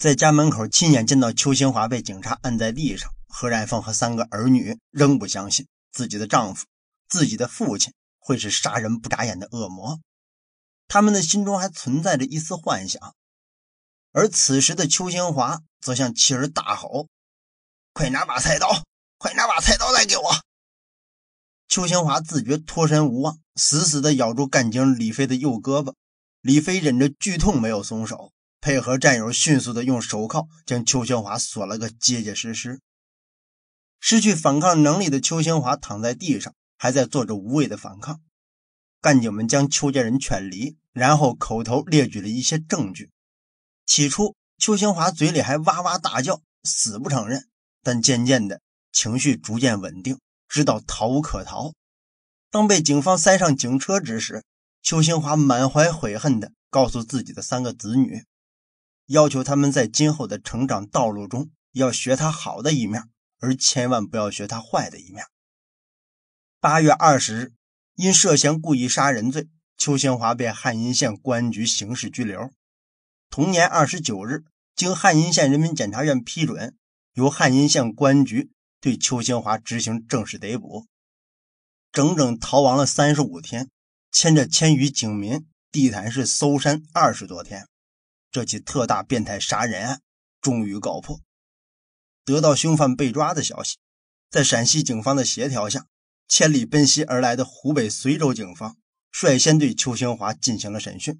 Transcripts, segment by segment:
在家门口亲眼见到邱兴华被警察按在地上，何然凤和三个儿女仍不相信自己的丈夫、自己的父亲会是杀人不眨眼的恶魔。他们的心中还存在着一丝幻想，而此时的邱兴华则向妻儿大吼：“快拿把菜刀，快拿把菜刀来给我！”邱兴华自觉脱身无望，死死地咬住干警李飞的右胳膊，李飞忍着剧痛没有松手。配合战友迅速的用手铐将邱兴华锁了个结结实实。失去反抗能力的邱兴华躺在地上，还在做着无谓的反抗。干警们将邱家人劝离，然后口头列举了一些证据。起初，邱兴华嘴里还哇哇大叫，死不承认。但渐渐的情绪逐渐稳定，直到逃无可逃。当被警方塞上警车之时，邱兴华满怀悔恨地告诉自己的三个子女。要求他们在今后的成长道路中要学他好的一面，而千万不要学他坏的一面。八月二十日，因涉嫌故意杀人罪，邱兴华被汉阴县公安局刑事拘留。同年二十九日，经汉阴县人民检察院批准，由汉阴县公安局对邱兴华执行正式逮捕。整整逃亡了三十五天，牵着千余警民地毯式搜山二十多天。这起特大变态杀人案终于告破，得到凶犯被抓的消息，在陕西警方的协调下，千里奔袭而来的湖北随州警方率先对邱兴华进行了审讯。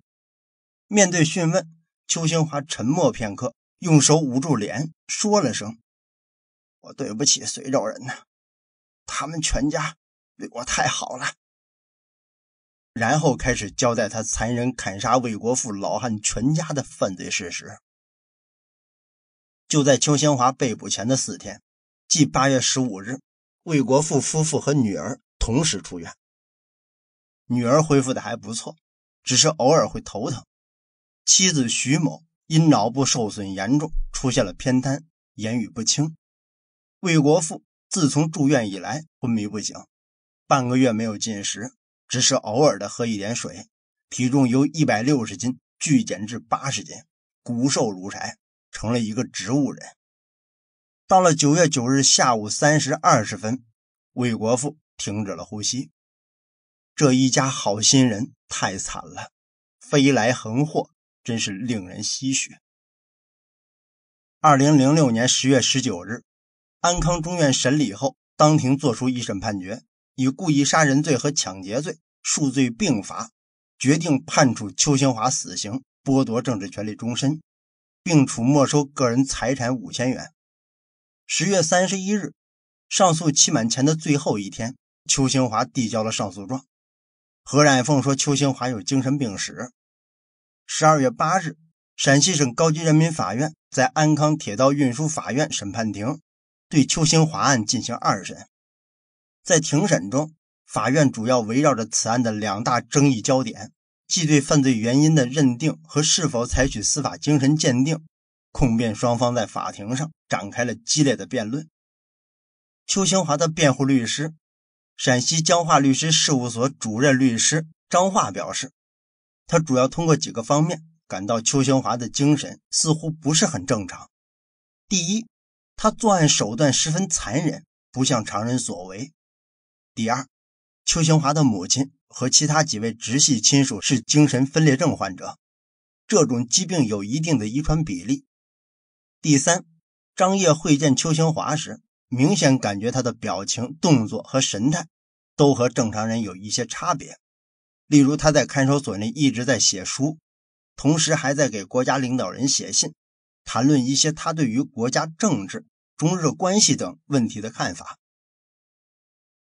面对讯问，邱兴华沉默片刻，用手捂住脸，说了声：“我对不起随州人呐，他们全家对我太好了。”然后开始交代他残忍砍杀魏国富老汉全家的犯罪事实。就在邱兴华被捕前的四天，即八月十五日，魏国富夫妇和女儿同时出院。女儿恢复的还不错，只是偶尔会头疼。妻子徐某因脑部受损严重，出现了偏瘫、言语不清。魏国富自从住院以来昏迷不醒，半个月没有进食。只是偶尔的喝一点水，体重由一百六十斤剧减至八十斤，骨瘦如柴，成了一个植物人。到了九月九日下午三时二十分，魏国富停止了呼吸。这一家好心人太惨了，飞来横祸，真是令人唏嘘。二零零六年十月十九日，安康中院审理后，当庭作出一审判决。以故意杀人罪和抢劫罪数罪并罚，决定判处邱兴华死刑，剥夺政治权利终身，并处没收个人财产五千元。十月三十一日，上诉期满前的最后一天，邱兴华递交了上诉状。何染凤说邱兴华有精神病史。十二月八日，陕西省高级人民法院在安康铁道运输法院审判庭对邱兴华案进行二审。在庭审中，法院主要围绕着此案的两大争议焦点，即对犯罪原因的认定和是否采取司法精神鉴定。控辩双方在法庭上展开了激烈的辩论。邱兴华的辩护律师、陕西江化律师事务所主任律师张化表示，他主要通过几个方面感到邱兴华的精神似乎不是很正常。第一，他作案手段十分残忍，不像常人所为。第二，邱兴华的母亲和其他几位直系亲属是精神分裂症患者，这种疾病有一定的遗传比例。第三，张烨会见邱兴华时，明显感觉他的表情、动作和神态都和正常人有一些差别。例如，他在看守所内一直在写书，同时还在给国家领导人写信，谈论一些他对于国家政治、中日关系等问题的看法。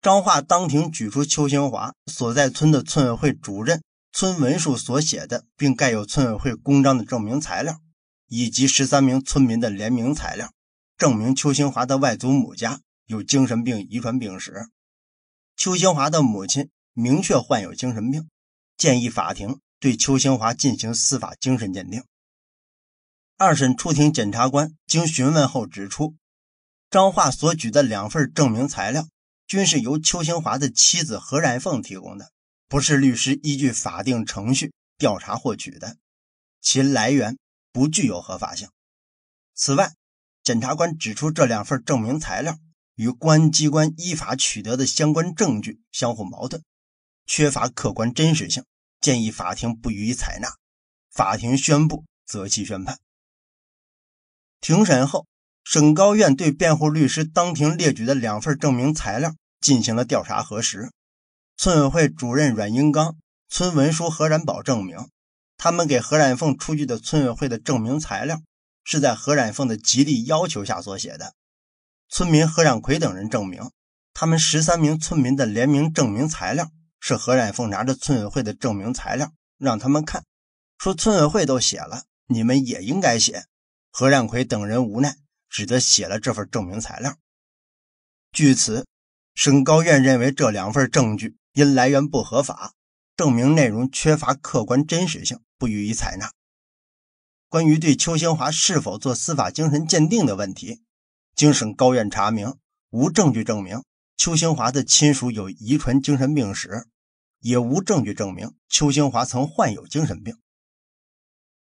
张化当庭举出邱兴华所在村的村委会主任、村文书所写的，并盖有村委会公章的证明材料，以及十三名村民的联名材料，证明邱兴华的外祖母家有精神病遗传病史。邱兴华的母亲明确患有精神病，建议法庭对邱兴华进行司法精神鉴定。二审出庭检察官经询问后指出，张化所举的两份证明材料。均是由邱兴华的妻子何然凤提供的，不是律师依据法定程序调查获取的，其来源不具有合法性。此外，检察官指出这两份证明材料与公安机关依法取得的相关证据相互矛盾，缺乏客观真实性，建议法庭不予以采纳。法庭宣布择期宣判。庭审后。省高院对辩护律师当庭列举的两份证明材料进行了调查核实。村委会主任阮英刚、村文书何然宝证明，他们给何冉凤出具的村委会的证明材料是在何冉凤的极力要求下所写的。村民何冉奎等人证明，他们十三名村民的联名证明材料是何冉凤拿着村委会的证明材料让他们看，说村委会都写了，你们也应该写。何冉奎等人无奈。只得写了这份证明材料。据此，省高院认为这两份证据因来源不合法，证明内容缺乏客观真实性，不予以采纳。关于对邱兴华是否做司法精神鉴定的问题，经省高院查明，无证据证明邱兴华的亲属有遗传精神病史，也无证据证明邱兴华曾患有精神病。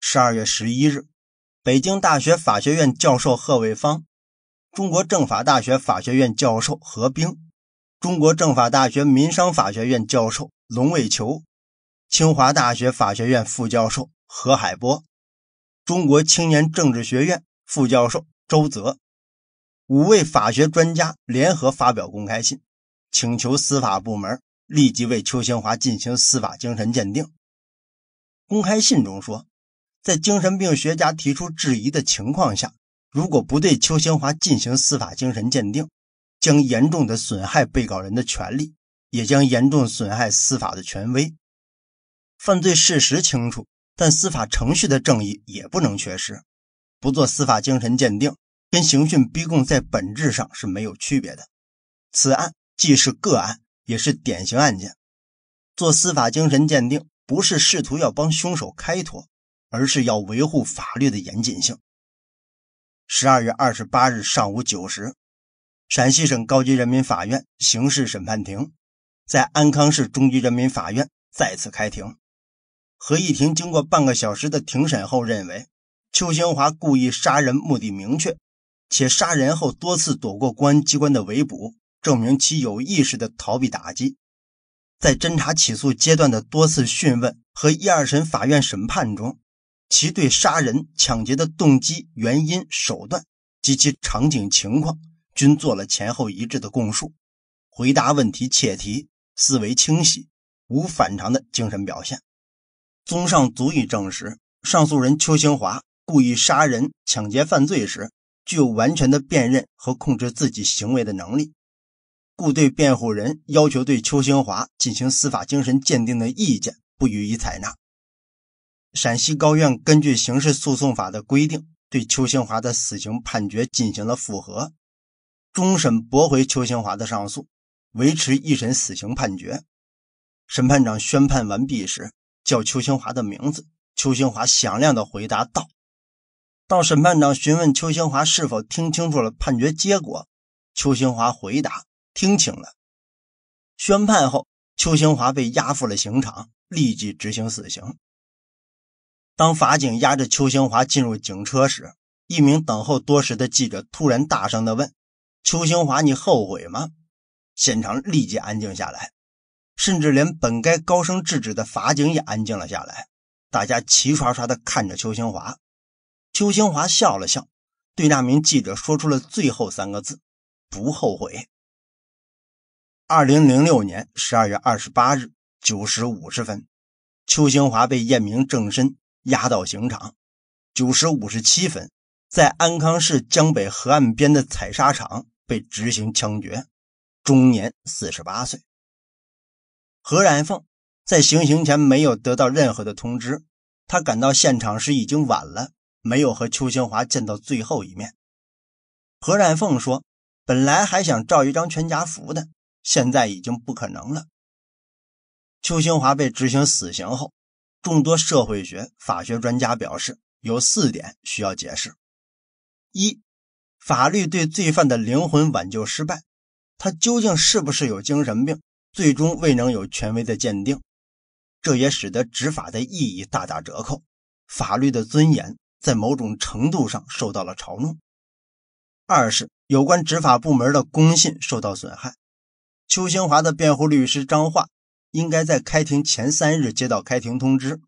十二月十一日。北京大学法学院教授贺卫方，中国政法大学法学院教授何冰，中国政法大学民商法学院教授龙伟球，清华大学法学院副教授何海波，中国青年政治学院副教授周泽，五位法学专家联合发表公开信，请求司法部门立即为邱兴华进行司法精神鉴定。公开信中说。在精神病学家提出质疑的情况下，如果不对邱兴华进行司法精神鉴定，将严重的损害被告人的权利，也将严重损害司法的权威。犯罪事实清楚，但司法程序的正义也不能缺失。不做司法精神鉴定，跟刑讯逼供在本质上是没有区别的。此案既是个案，也是典型案件。做司法精神鉴定，不是试图要帮凶手开脱。而是要维护法律的严谨性。十二月二十八日上午九时，陕西省高级人民法院刑事审判庭在安康市中级人民法院再次开庭。合议庭经过半个小时的庭审后认为，邱兴华故意杀人目的明确，且杀人后多次躲过公安机关的围捕，证明其有意识的逃避打击。在侦查起诉阶段的多次讯问和一二审法院审判中，其对杀人、抢劫的动机、原因、手段及其场景情况均做了前后一致的供述，回答问题切题，思维清晰，无反常的精神表现。综上，足以证实上诉人邱兴华故意杀人、抢劫犯罪时具有完全的辨认和控制自己行为的能力，故对辩护人要求对邱兴华进行司法精神鉴定的意见不予以采纳。陕西高院根据刑事诉讼法的规定，对邱兴华的死刑判决进行了复核，终审驳回邱兴华的上诉，维持一审死刑判决。审判长宣判完毕时，叫邱兴华的名字，邱兴华响亮地回答道：“到审判长询问邱兴华是否听清楚了判决结果，邱兴华回答：听清了。宣判后，邱兴华被押赴了刑场，立即执行死刑。”当法警押着邱兴华进入警车时，一名等候多时的记者突然大声地问：“邱兴华，你后悔吗？”现场立即安静下来，甚至连本该高声制止的法警也安静了下来。大家齐刷刷地看着邱兴华。邱兴华笑了笑，对那名记者说出了最后三个字：“不后悔。”二零零六年十二月二十八日九时五十分，邱兴华被验明正身。押到刑场，九时五十七分，在安康市江北河岸边的采砂场被执行枪决，终年四十八岁。何然凤在行刑前没有得到任何的通知，他赶到现场时已经晚了，没有和邱兴华见到最后一面。何然凤说：“本来还想照一张全家福的，现在已经不可能了。”邱兴华被执行死刑后。众多社会学、法学专家表示，有四点需要解释：一，法律对罪犯的灵魂挽救失败，他究竟是不是有精神病，最终未能有权威的鉴定，这也使得执法的意义大打折扣，法律的尊严在某种程度上受到了嘲弄；二是有关执法部门的公信受到损害。邱兴华的辩护律师张化。应该在开庭前三日接到开庭通知，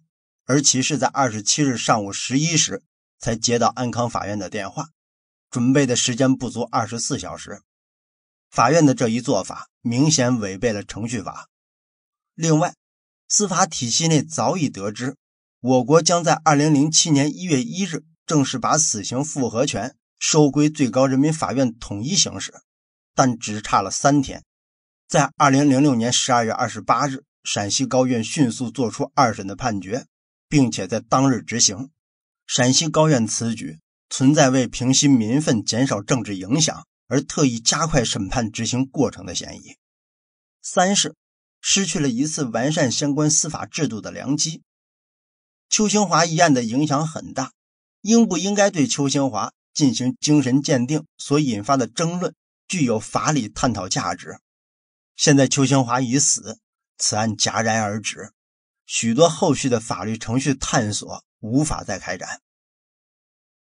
而其是在二十七日上午十一时才接到安康法院的电话，准备的时间不足二十四小时。法院的这一做法明显违背了程序法。另外，司法体系内早已得知，我国将在二零零七年一月一日正式把死刑复核权收归最高人民法院统一行使，但只差了三天。在二零零六年十二月二十八日，陕西高院迅速作出二审的判决，并且在当日执行。陕西高院此举存在为平息民愤、减少政治影响而特意加快审判执行过程的嫌疑。三是失去了一次完善相关司法制度的良机。邱兴华一案的影响很大，应不应该对邱兴华进行精神鉴定所引发的争论具有法理探讨价值。现在邱兴华已死，此案戛然而止，许多后续的法律程序探索无法再开展。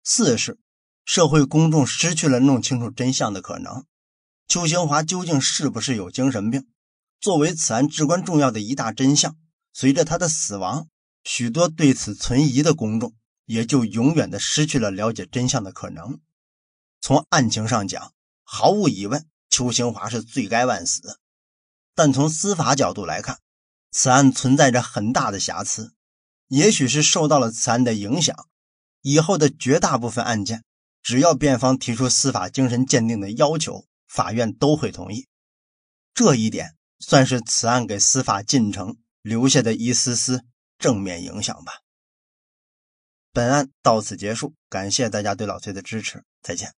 四是社会公众失去了弄清楚真相的可能。邱兴华究竟是不是有精神病，作为此案至关重要的一大真相，随着他的死亡，许多对此存疑的公众也就永远的失去了了解真相的可能。从案情上讲，毫无疑问，邱兴华是罪该万死。但从司法角度来看，此案存在着很大的瑕疵，也许是受到了此案的影响，以后的绝大部分案件，只要辩方提出司法精神鉴定的要求，法院都会同意。这一点算是此案给司法进程留下的一丝丝正面影响吧。本案到此结束，感谢大家对老崔的支持，再见。